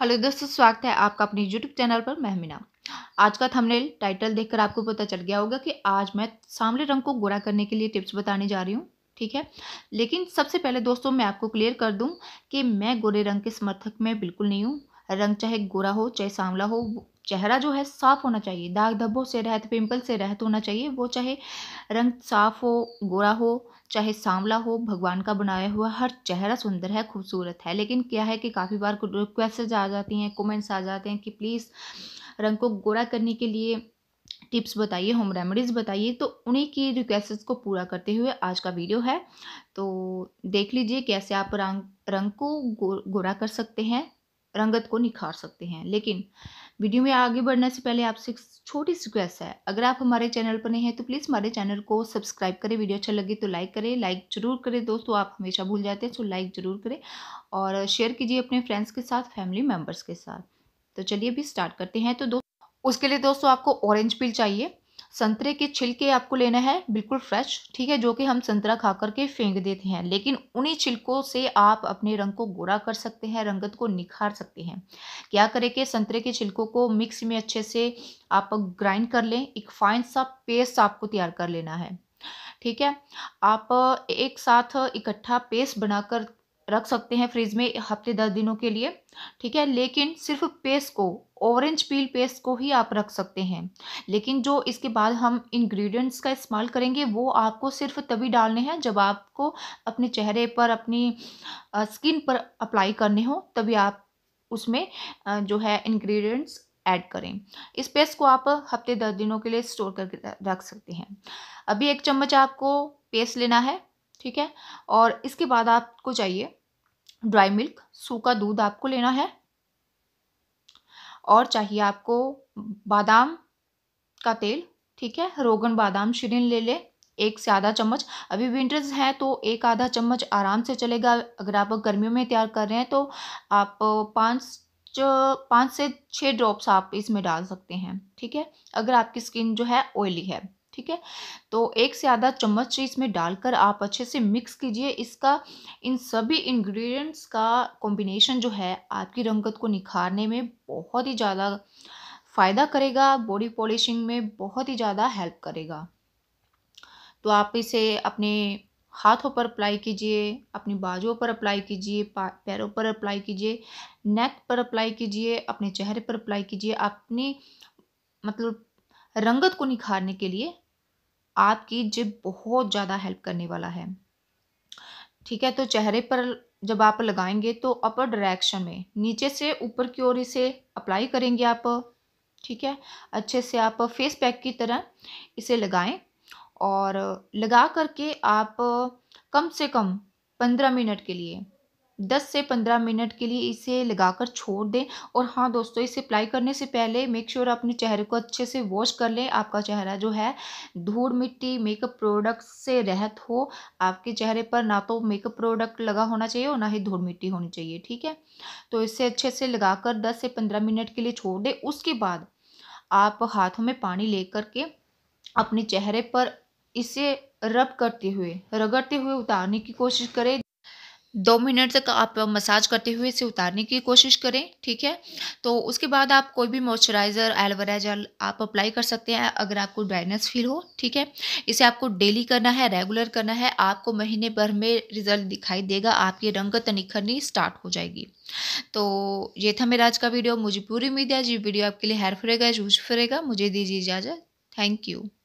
hello दोस्तों स्वागत है आपका अपने यूट्यूब चैनल पर महमिना आज का थंबनेल टाइटल देखकर आपको पता चल गया होगा कि आज मैं सामने रंग को गोरा करने के लिए टिप्स बताने जा रही हूँ ठीक है लेकिन सबसे पहले दोस्तों मैं आपको क्लियर कर दूँ कि मैं गोरे रंग के समर्थक में बिल्कुल नहीं हूँ रंग चाहे गोरा हो चाहे सांवला हो चेहरा जो है साफ होना चाहिए दाग धब्बों से रहत पिंपल से रहत होना चाहिए वो चाहे रंग साफ हो गोरा हो चाहे सांवला हो भगवान का बनाया हुआ हर चेहरा सुंदर है खूबसूरत है लेकिन क्या है कि काफ़ी बार रिक्वेस्ट आ जाती हैं कमेंट्स आ जाते हैं कि प्लीज़ रंग को गोरा करने के लिए टिप्स बताइए होम रेमेडीज़ बताइए तो उन्हीं की रिक्वेस्ट को पूरा करते हुए आज का वीडियो है तो देख लीजिए कैसे आप रंग रंग को गो, गोरा कर सकते हैं रंगत को निखार सकते हैं लेकिन वीडियो में आगे बढ़ने से पहले आपसे एक छोटी सी रिक्वेस्ट है अगर आप हमारे चैनल पर नहीं हैं तो प्लीज़ हमारे चैनल को सब्सक्राइब करें वीडियो अच्छा लगे तो लाइक करें लाइक जरूर करें दोस्तों आप हमेशा भूल जाते हैं तो लाइक जरूर करें और शेयर कीजिए अपने फ्रेंड्स के साथ फैमिली मेम्बर्स के साथ तो चलिए अभी स्टार्ट करते हैं तो दोस्तों उसके लिए दोस्तों आपको ऑरेंज पिल चाहिए संतरे के छिलके आपको लेना है बिल्कुल फ्रेश ठीक है जो कि हम संतरा खा करके फेंक देते हैं लेकिन उन्हीं छिलकों से आप अपने रंग को गोरा कर सकते हैं रंगत को निखार सकते हैं क्या करें कि संतरे के छिलकों को मिक्स में अच्छे से आप ग्राइंड कर लें एक फाइन सा पेस्ट आपको तैयार कर लेना है ठीक है आप एक साथ इकट्ठा पेस्ट बनाकर रख सकते हैं फ्रिज में हफ्ते दस दिनों के लिए ठीक है लेकिन सिर्फ पेस्ट को ऑरेंज पील पेस्ट को ही आप रख सकते हैं लेकिन जो इसके बाद हम इंग्रेडिएंट्स का इस्तेमाल करेंगे वो आपको सिर्फ तभी डालने हैं जब आपको अपने चेहरे पर अपनी स्किन पर अप्लाई करने हो तभी आप उसमें जो है इंग्रेडिएंट्स ऐड करें इस पेस्ट को आप हफ्ते दस दिनों के लिए स्टोर करके रख सकते हैं अभी एक चम्मच आपको पेस्ट लेना है ठीक है और इसके बाद आपको चाहिए ड्राई मिल्क सूखा दूध आपको लेना है और चाहिए आपको बादाम का तेल ठीक है रोगन बादाम शिरिन ले ले एक से आधा चम्मच अभी विंटर्स हैं तो एक आधा चम्मच आराम से चलेगा अगर आप गर्मियों में तैयार कर रहे हैं तो आप पाँच पाँच से छः ड्रॉप्स आप इसमें डाल सकते हैं ठीक है अगर आपकी स्किन जो है ऑयली है ठीक है तो एक से आधा चम्मच इसमें डालकर आप अच्छे से मिक्स कीजिए इसका इन सभी इंग्रेडिएंट्स का कॉम्बिनेशन जो है आपकी रंगत को निखारने में बहुत ही ज़्यादा फ़ायदा करेगा बॉडी पॉलिशिंग में बहुत ही ज़्यादा हेल्प करेगा तो आप इसे अपने हाथों पर अप्लाई कीजिए अपनी बाजुओं पर अप्लाई कीजिए पैरों पर अप्लाई कीजिए नेक पर अप्लाई कीजिए अपने चेहरे पर अप्लाई कीजिए अपनी मतलब रंगत को निखारने के लिए आपकी जिब बहुत ज़्यादा हेल्प करने वाला है ठीक है तो चेहरे पर जब आप लगाएंगे तो अपर डायरेक्शन में नीचे से ऊपर की ओर इसे अप्लाई करेंगे आप ठीक है अच्छे से आप फेस पैक की तरह इसे लगाएं और लगा करके आप कम से कम पंद्रह मिनट के लिए दस से पंद्रह मिनट के लिए इसे लगाकर छोड़ दें और हाँ दोस्तों इसे अप्लाई करने से पहले मेक श्योर अपने चेहरे को अच्छे से वॉश कर लें आपका चेहरा जो है धूल मिट्टी मेकअप प्रोडक्ट से रहत हो आपके चेहरे पर ना तो मेकअप प्रोडक्ट लगा होना चाहिए और ना ही धूल मिट्टी होनी चाहिए ठीक है तो इसे अच्छे से लगा दस से पंद्रह मिनट के लिए छोड़ दें उसके बाद आप हाथों में पानी ले के अपने चेहरे पर इसे रब करते हुए रगड़ते हुए उतारने की कोशिश करें दो मिनट तक आप मसाज करते हुए इसे उतारने की कोशिश करें ठीक है तो उसके बाद आप कोई भी मॉइस्चराइज़र एलोवेरा जेल आप अप्लाई कर सकते हैं अगर आपको ड्राइनेस फील हो ठीक है इसे आपको डेली करना है रेगुलर करना है आपको महीने भर में रिजल्ट दिखाई देगा आपकी रंगत निखरनी स्टार्ट हो जाएगी तो ये था मेरा आज का वीडियो मुझे पूरी उम्मीद है आज ये वीडियो आपके लिए हेल्प रहेगा यूज रहेगा मुझे दीजिए इजाज़त थैंक यू